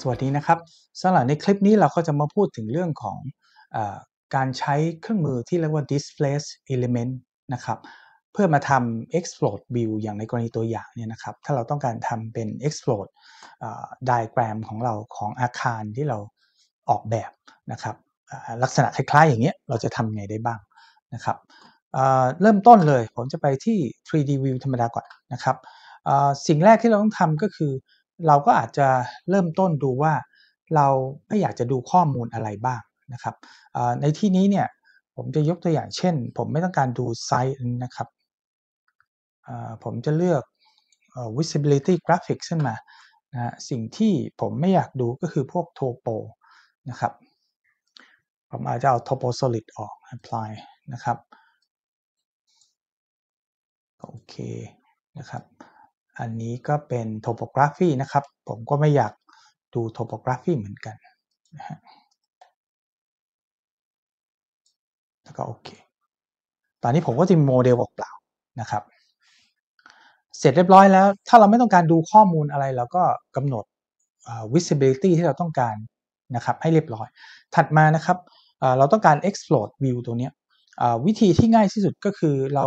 สวัสดีนะครับ สำหรับในคลิปนี้เราก็จะมาพูดถึงเรื่องของอการใช้เครื่องมือที่เรียกว่า displace element นะครับ เพื่อมาทำ explode view อย่างในกรณีตัวอย่างเนี่ยนะครับ ถ้าเราต้องการทำเป็น explode diagram ของเราของอาคารที่เราออกแบบนะครับลักษณะคล้ายๆอย่างเงี้ย เราจะทำไงได้บ้างนะครับเริ่มต้นเลยผมจะไปที่ 3D view ธรรมดาก่อนนะครับสิ่งแรกที่เราต้องทำก็คือเราก็อาจจะเริ่มต้นดูว่าเราไม่อยากจะดูข้อมูลอะไรบ้างนะครับในที่นี้เนี่ยผมจะยกตัวอย่างเช่น ผมไม่ต้องการดูไซต์นะครับผมจะเลือก visibility graphic ขึ้นมานะสิ่งที่ผมไม่อยากดูก็คือพวกโทโปนะครับ ผมอาจจะเอาโทโป solid ออก apply นะครับโอเคนะครับอันนี้ก็เป็นโทโปกราฟีนะครับ ผมก็ไม่อยากดูโทโปกราฟีเหมือนกันนะแล้วก็โอเค ตอนนี้ผมก็จะมีโมเดลเปล่านะครับ เสร็จเรียบร้อยแล้วถ้าเราไม่ต้องการดูข้อมูลอะไร เราก็กำหนด visibility ที่เราต้องการนะครับให้เรียบร้อย ถัดมานะครับเราต้องการ e x p l o r e view ตัวนี้วิธีที่ง่ายที่สุดก็คือเรา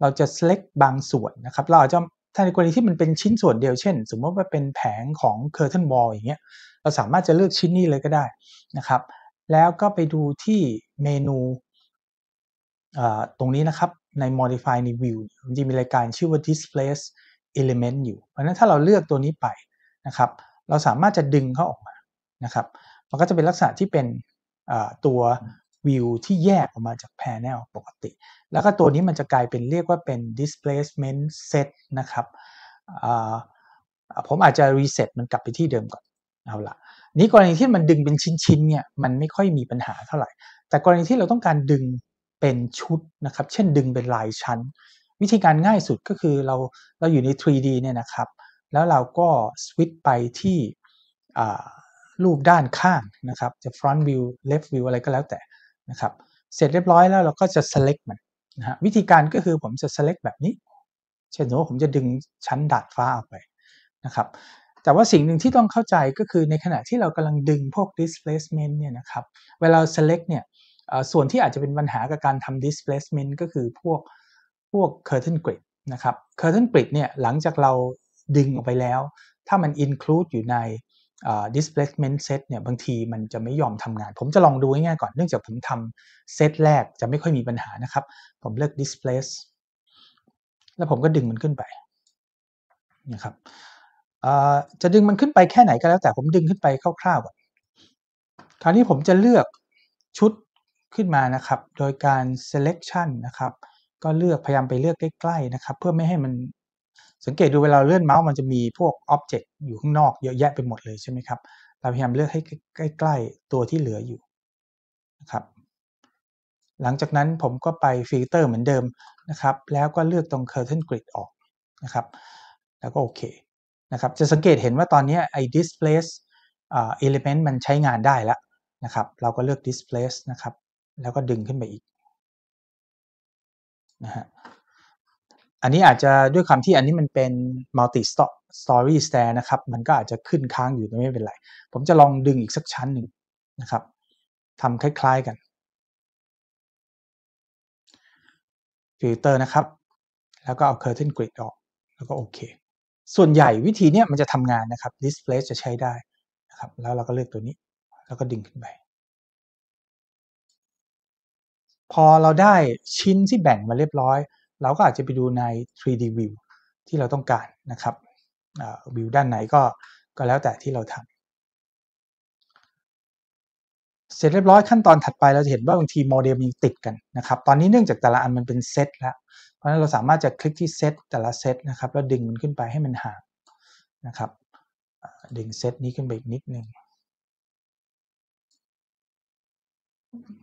เราจะ select บางส่วนนะครับ เราอาจจะถ้าในกรณีที่มันเป็นชิ้นส่วนเดียวเช่น สมมติว่าเป็นแผงของเคอร์เทนบอลอย่างเงี้ยเราสามารถจะเลือกชิ้นนี้เลยก็ได้นะครับ แล้วก็ไปดูที่เมนูตรงนี้นะครับใน modify ใน view มันจะมีรายการชื่อว่า displace element อยู่ เพราะนั้นถ้าเราเลือกตัวนี้ไปนะครับ เราสามารถจะดึงเขาออกมานะครับมันก็จะเป็นลักษณะที่เป็นตัววิวที่แยกออกมาจากพนเนลปกติ แล้วก็ตัวนี้มันจะกลายเป็นเรียกว่าเป็น displacement set นะครับ ผมอาจจะรีเซ็ตมันกลับไปที่เดิมก่อนเอาละนี่กรณีที่มันดึงเป็นชิ้นๆ เนี่ย มันไม่ค่อยมีปัญหาเท่าไหร่ แต่กรณีที่เราต้องการดึงเป็นชุดนะครับ เช่นดึงเป็นลายชั้น วิธีการง่ายสุดก็คือเราเราอยู่ใน 3D เนี่ยนะครับ แล้วเราก็สวิตไปที่รูปด้านข้างนะครับ จะ front view left view อะไรก็แล้วแต่นะครับ เสร็จเรียบร้อยแล้วเราก็จะ select มันนะฮะวิธีการก็คือผมจะ select แบบนี้ เช่นว่าผมจะดึงชั้นดาดฟ้าออกไปนะครับ แต่ว่าสิ่งหนึ่งที่ต้องเข้าใจก็คือในขณะที่เรากำลังดึงพวก displacement เนี่ยนะครับ เวลา select เนี่ยส่วนที่อาจจะเป็นปัญหากับการทำ displacement ก็คือพวกพวก curtain grid นะครับ curtain grid เนี่ยหลังจากเราดึงออกไปแล้ว ถ้ามัน include อยู่ใน displacement set เนี่ยบางทีมันจะไม่ยอมทำงาน ผมจะลองดูง่ายๆก่อนเนื่องจากผมทำเซตแรกจะไม่ค่อยมีปัญหานะครับ ผมเลือก displace แล้วผมก็ดึงมันขึ้นไปนะครับจะดึงมันขึ้นไปแค่ไหนก็แล้วแต่ผมดึงขึ้นไปคร่าวๆก่อนคราวนี้ผมจะเลือกชุดขึ้นมานะครับ โดยการ selection นะครับก็เลือกพยายามไปเลือกใกล้ๆนะครับ เพื่อไม่ให้มันสังเกตดูเวลาเลื่อนเมาส์มันจะมีพวกอ็อบเจกต์อยู่ข้างนอกเยอะแยะไปหมดเลยใช่ไหมครับ เราพยายามเลือกให้ใกล้ๆตัวที่เหลืออยู่นะครับ หลังจากนั้นผมก็ไปฟิลเตอร์เหมือนเดิมนะครับ แล้วก็เลือกตรง Curtain Grid ออกนะครับ แล้วก็โอเคนะครับ จะสังเกตเห็นว่าตอนนี้ไอ้ Displace Element มันใช้งานได้แล้วนะครับ เราก็เลือก Displace นะครับ แล้วก็ดึงขึ้นไปอีก นะฮะอันนี้อาจจะด้วยความที่อันนี้มันเป็น multi story stair นะครับ มันก็อาจจะขึ้นค้างอยู่ไม่เป็นไร ผมจะลองดึงอีกสักชั้นหนึ่งนะครับทำคล้ายๆ กันฟิลเตอร์นะครับ แล้วก็เอา curtain grid ออกแล้วก็โอเค ส่วนใหญ่วิธีเนี้ยมันจะทำงานนะครับ display จะใช้ได้นะครับ แล้วเราก็เลือกตัวนี้ แล้วก็ดึงขึ้นไป พอเราได้ชิ้นที่แบ่งมาเรียบร้อยเราก็อาจจะไปดูใน 3D view ที่เราต้องการนะครับวิวด้านไหนก็ก็แล้วแต่ที่เราทำเสร็จเรียบร้อยขั้นตอนถัดไปเราจะเห็นว่าบางทีโมเดลมันติดกันนะครับ ตอนนี้เนื่องจากแต่ละอันมันเป็นเซตแล้ว เพราะนั้นเราสามารถจะคลิกที่เซตแต่ละเซตนะครับแล้วดึงมันขึ้นไปให้มันห่างนะครับดึงเซตนี้ขึ้นไปอีกนิดนึง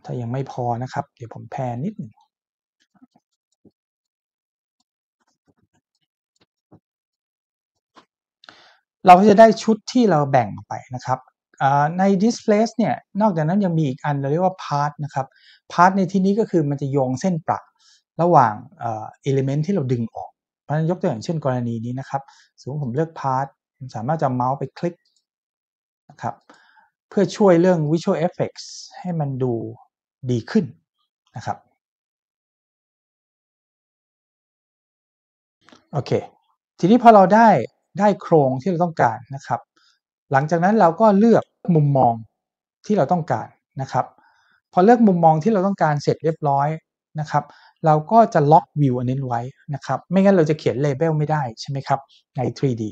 ถ้ายังไม่พอนะครับเดี๋ยวผมแพนนิดหนึ่งเราก็จะได้ชุดที่เราแบ่งไปนะครับ ใน displace เนี่ย นอกจากนั้นยังมีอีกอันเราเรียกว่า part นะครับ part ในที่นี้ก็คือมันจะโยงเส้นประระหว่างเอลิเมนต์ที่เราดึงออก เพราะฉะนั้นยกตัวอย่างเช่นกรณีนี้นะครับ สมมติผมเลือก part ผมสามารถจะเมาส์ไปคลิกนะครับ เพื่อช่วยเรื่อง visual effects ให้มันดูดีขึ้นนะครับ โอเค ทีนี้พอเราได้ได้โครงที่เราต้องการนะครับ หลังจากนั้นเราก็เลือกมุมมองที่เราต้องการนะครับ พอเลือกมุมมองที่เราต้องการเสร็จเรียบร้อยนะครับ เราก็จะล็อกวิวอันนี้ไว้นะครับไม่งั้นเราจะเขียนเลเบลไม่ได้ใช่ไหมครับ ใน 3D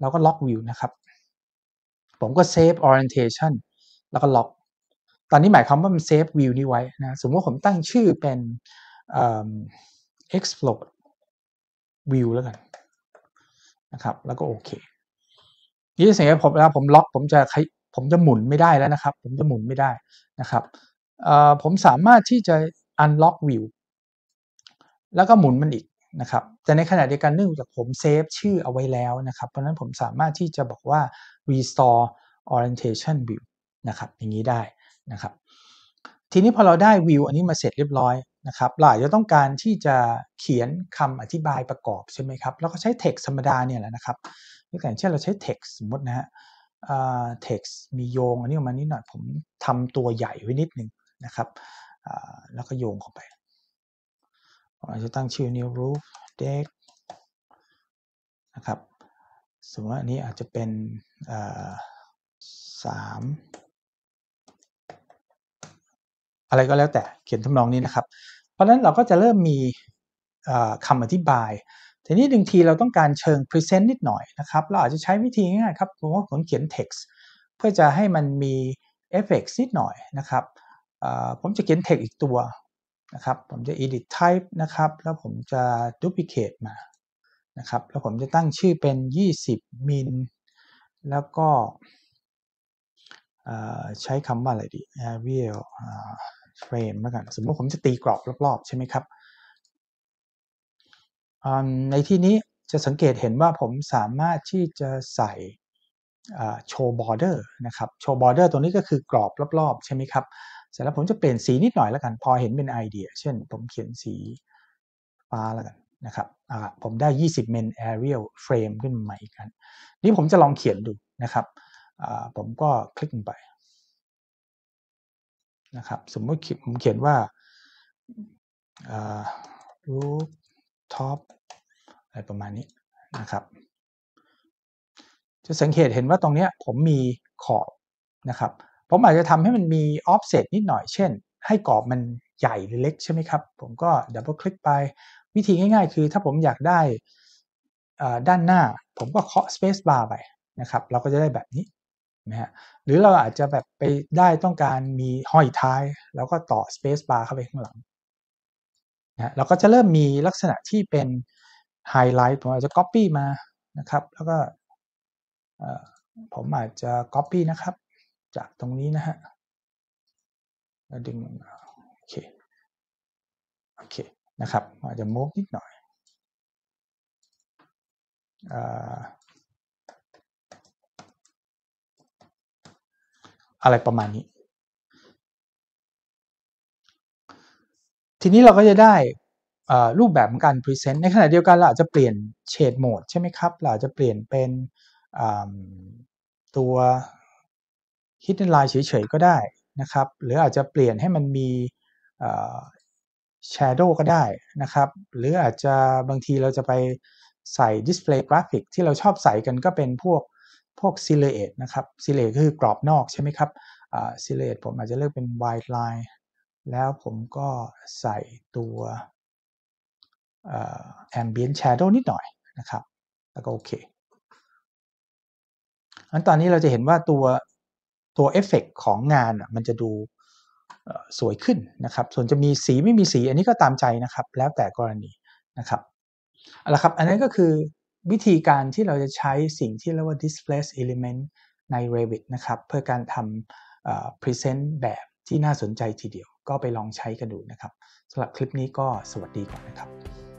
เราก็ล็อกวิวนะครับผมก็เซฟอ orientation แล้วก็ล็อก ตอนนี้หมายความว่ามันเซฟวิวนี้ไว้นะสมมติว่าผมตั้งชื่อเป็น explode view แล้วกันนะครับแล้วก็โอเคนี่จะเสียงผมเวลาผมล็อกผมจะผมจะหมุนไม่ได้แล้วนะครับผมจะหมุนไม่ได้นะครับผมสามารถที่จะ unlock view แล้วก็หมุนมันอีกนะครับแต่ในขณะเดียวกันเนื่องจากผมเซฟชื่อเอาไว้แล้วนะครับ เพราะนั้นผมสามารถที่จะบอกว่า restore orientation view นะครับอย่างนี้ได้นะครับ ทีนี้พอเราได้วิวอันนี้มาเสร็จเรียบร้อยนะครับเราจะต้องการที่จะเขียนคำอธิบายประกอบใช่ไหมครับ แล้วก็ใช้ text ธรรมดาเนี่ยแหละนะครับยกตัวอย่างเช่นเราใช้ text สมมตินะฮะ text มีโยง อันนี้ออกมานิดหน่อย ผมทำตัวใหญ่ไว้นิดนึงนะครับ แล้วก็โยงเข้าไป อาจจะตั้งชื่อ new roof deck นะครับ สมมติว่าอันนี้อาจจะเป็นสามอะไรก็แล้วแต่เขียนทำนองนี้นะครับ เพราะฉะนั้นเราก็จะเริ่มมีคำอธิบาย ทีนี้บางทีเราต้องการเชิง present นิดหน่อยนะครับ เราอาจจะใช้วิธีง่ายครับผมว่าผมเขียน text เพื่อจะให้มันมีเอฟเฟกนิดหน่อยนะครับ ผมจะเขียน text อีกตัวนะครับผมจะ edit type นะครับ แล้วผมจะ duplicate มานะครับแล้วผมจะตั้งชื่อเป็น 20มิลแล้วก็ใช้คำว่าอะไรดี Arial เฟรมแล้วกันสมมติผมจะตีกรอบรอบๆใช่ไหมครับ ในที่นี้จะสังเกตเห็นว่าผมสามารถที่จะใส่โชว์บอร์เดอร์นะครับโชว์บอร์เดอร์ตัวนี้ก็คือกรอบรอบๆใช่ไหมครับเสร็จแล้วผมจะเปลี่ยนสีนิดหน่อยแล้วกัน พอเห็นเป็นไอเดีย เช่นผมเขียนสีฟ้าแล้วกันนะครับผมได้ 20 men aerial frame ขึ้นมาอีกครันนี้ผมจะลองเขียนดูนะครับ ผมก็คลิกไปนะครับสมมติผมเขียนว่ารูปท็อปอะไรประมาณนี้นะครับ จะสังเกตเห็นว่าตรงนี้ผมมีขอบนะครับ ผมอาจจะทำให้มันมีออฟเซตนิดหน่อย เช่นให้กรอบมันใหญ่หรือเล็กใช่ไหมครับ ผมก็ดับเบิลคลิกไป วิธีง่ายๆคือถ้าผมอยากได้ด้านหน้า ผมก็เคาะ Space Bar ไปนะครับเราก็จะได้แบบนี้นะฮะหรือเราอาจจะแบบไปได้ต้องการมีห้อยท้าย แล้วก็ต่อ Space Bar เข้าไปข้างหลังนะเราก็จะเริ่มมีลักษณะที่เป็นไฮไลท์ผมอาจจะ Copy มานะครับแล้วก็ผมอาจจะ Copy นะครับจากตรงนี้นะฮะแล้วดึงโอเคโอเคนะครับอาจจะ move นิดหน่อยอะไรประมาณนี้ ทีนี้เราก็จะได้รูปแบบของการพรีเซนต์ในขณะเดียวกันเราอาจจะเปลี่ยนเฉดโหมดใช่ไหมครับ เราจจะเปลี่ยนเป็นตัว hidden line เฉยๆ ก็ได้นะครับ หรืออาจจะเปลี่ยนให้มันมี shadow ก็ได้นะครับ หรืออาจจะบางทีเราจะไปใส่ display graphic ที่เราชอบใส่กันก็เป็นพวกพวกซิเลตนะครับซิเลตก็คือ กรอบนอกใช่ไหมครับซิเลตผมอาจจะเลือกเป็น white line แล้วผมก็ใส่ตัวแอมเบียนแชโดว์นิดหน่อยนะครับ แล้วก็โอเคอันตอนนี้เราจะเห็นว่าตัวตัวเอฟเฟกของงานมันจะดูสวยขึ้นนะครับ ส่วนจะมีสีไม่มีสีอันนี้ก็ตามใจนะครับ แล้วแต่กรณีนะครับเอาละครับอันนั้นก็คือวิธีการที่เราจะใช้สิ่งที่เรียกว่า displace element ใน Revit นะครับเพื่อการทำ present แบบที่น่าสนใจทีเดียวก็ไปลองใช้กันดูนะครับสำหรับคลิปนี้ก็สวัสดีก่อนนะครับ